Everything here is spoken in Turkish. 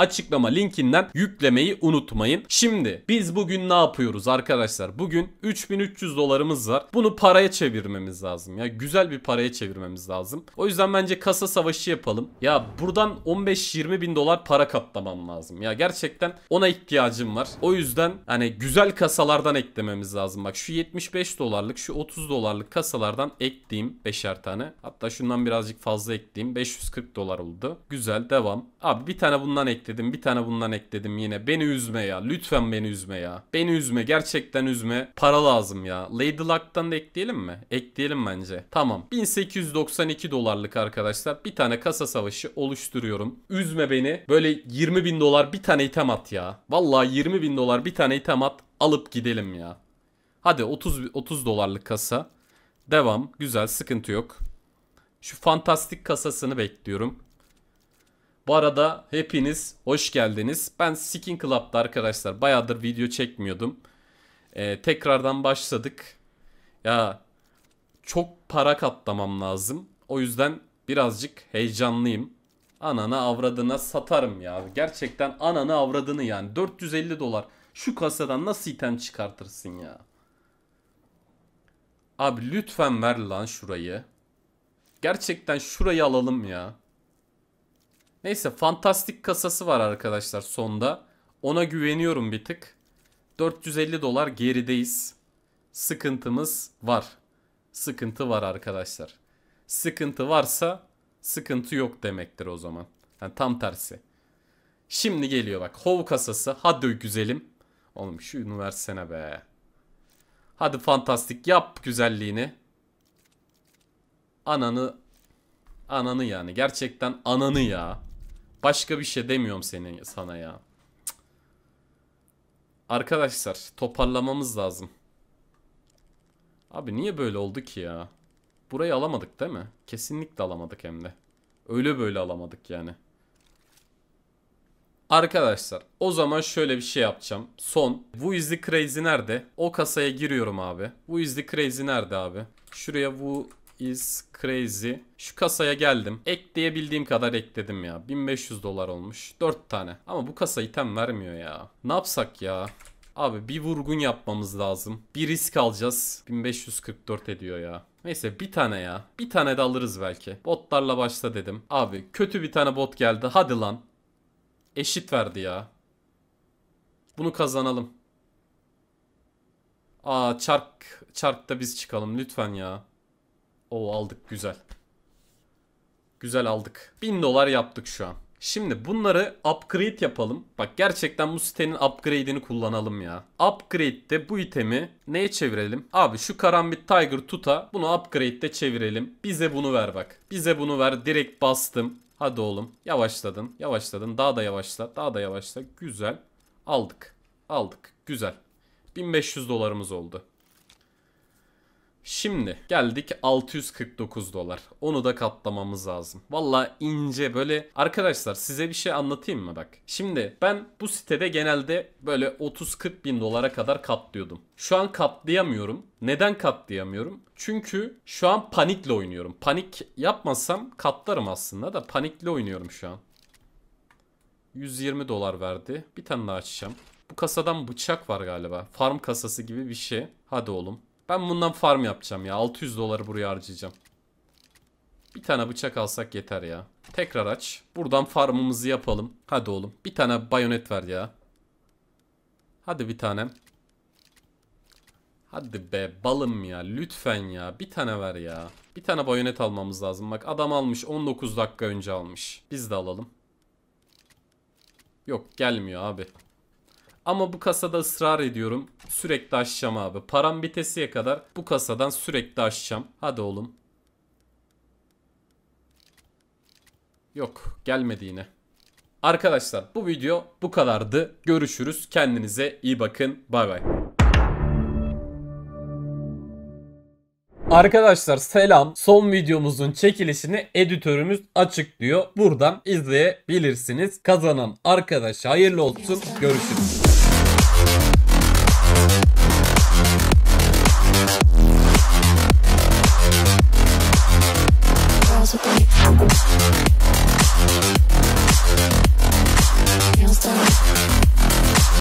açıklama linkinden yüklemeyi unutmayın. Şimdi biz bugün ne yapıyoruz arkadaşlar? Bugün 3300 dolarımız var. Bunu paraya çevirmemiz lazım. Ya güzel bir paraya çevirmemiz lazım. O yüzden bence kasa savaşı yapalım. Ya buradan 15-20 bin dolar para katlamam lazım. Ya gerçekten ona ihtiyacım var. O yüzden hani güzel kasalardan eklememiz lazım. Bak şu 75 dolarlık şu 30 dolarlık kasalardan ekleyeyim 5'er tane. Hatta şundan birazcık fazla ekleyeyim. 540 dolar oldu. Güzel devam. Abi bir tane bundan ekledim ekledim. Bir tane bundan ekledim yine. Beni üzme ya. Lütfen beni üzme ya. Beni üzme. Gerçekten üzme. Para lazım ya. Lady Luck'tan da ekleyelim mi? Ekleyelim bence. Tamam. 1892 dolarlık arkadaşlar. Bir tane kasa savaşı oluşturuyorum. Üzme beni. Böyle 20 bin dolar bir tane item at ya. Vallahi 20 bin dolar bir tane item at. Alıp gidelim ya. Hadi 30 30 dolarlık kasa. Devam. Güzel. Sıkıntı yok. Şu fantastik kasasını bekliyorum. Bu arada hepiniz hoş geldiniz. Ben Skin Club'da arkadaşlar bayağıdır video çekmiyordum. Ee, tekrardan başladık. Ya çok para katlamam lazım. O yüzden birazcık heyecanlıyım. Ananı avradına satarım ya. Gerçekten ananı avradını yani. 450 dolar. Şu kasadan nasıl item çıkartırsın ya? Abi lütfen ver lan şurayı. Gerçekten şurayı alalım ya. Neyse fantastik kasası var arkadaşlar sonda. Ona güveniyorum bir tık. 450 dolar gerideyiz. Sıkıntımız var. Sıkıntı var arkadaşlar. Sıkıntı varsa sıkıntı yok demektir o zaman. Yani tam tersi. Şimdi geliyor bak. Hov kasası. Hadi güzelim. Oğlum şu üniversitene be. Hadi fantastik yap güzelliğini. Ananı. Ananı yani. Gerçekten ananı ya. Başka bir şey demiyorum senin sana ya. Arkadaşlar toparlamamız lazım. Abi niye böyle oldu ki ya? Burayı alamadık değil mi? Kesinlikle alamadık hem de. Öyle böyle alamadık yani. Arkadaşlar o zaman şöyle bir şey yapacağım. Son. Bu izli crazy nerede? O kasaya giriyorum abi. Bu izli crazy nerede abi? Şuraya bu is crazy. Şu kasaya geldim. Ekleyebildiğim kadar ekledim ya. 1500 dolar olmuş. 4 tane. Ama bu kasa item vermiyor ya. Ne yapsak ya? Abi bir vurgun yapmamız lazım. Bir risk alacağız. 1544 ediyor ya. Neyse bir tane ya. Bir tane de alırız belki. Botlarla başla dedim. Abi kötü bir tane bot geldi. Hadi lan. Eşit verdi ya. Bunu kazanalım. Aa çark çarkta biz çıkalım lütfen ya. Oo aldık güzel. Güzel aldık. 1000 dolar yaptık şu an. Şimdi bunları upgrade yapalım. Bak gerçekten bu sitenin upgrade'ini kullanalım ya. Upgrade'de bu itemi neye çevirelim? Abi şu Karambit Tiger Tut'a bunu upgrade'de çevirelim. Bize bunu ver bak. Bize bunu ver. Direkt bastım. Hadi oğlum. Yavaşladın. Yavaşladın. Daha da yavaşla. Daha da yavaşla. Güzel. Aldık. Aldık. Güzel. 1500 dolarımız oldu. Şimdi geldik 649 dolar. Onu da katlamamız lazım. Valla ince böyle arkadaşlar size bir şey anlatayım mı bak. Şimdi ben bu sitede genelde böyle 30-40 bin dolara kadar katlıyordum. Şu an katlayamıyorum. Neden katlayamıyorum? Çünkü şu an panikle oynuyorum. Panik yapmasam katlarım aslında da panikle oynuyorum şu an. 120 dolar verdi. Bir tane daha açacağım. Bu kasadan bıçak var galiba. Farm kasası gibi bir şey. Hadi oğlum. Ben bundan farm yapacağım ya. 600 doları buraya harcayacağım. Bir tane bıçak alsak yeter ya. Tekrar aç. Buradan farmımızı yapalım. Hadi oğlum. Bir tane bayonet ver ya. Hadi bir tane. Hadi be balım ya. Lütfen ya. Bir tane ver ya. Bir tane bayonet almamız lazım. Bak adam almış. 19 dakika önce almış. Biz de alalım. Yok gelmiyor abi. Ama bu kasada ısrar ediyorum. Sürekli açacağım abi. Param bitesiye kadar bu kasadan sürekli açacağım. Hadi oğlum. Yok gelmedi yine. Arkadaşlar bu video bu kadardı. Görüşürüz. Kendinize iyi bakın. Bay bay. Arkadaşlar selam. Son videomuzun çekilişini editörümüz açıklıyor. Buradan izleyebilirsiniz. Kazanan arkadaş hayırlı olsun. Görüşürüz.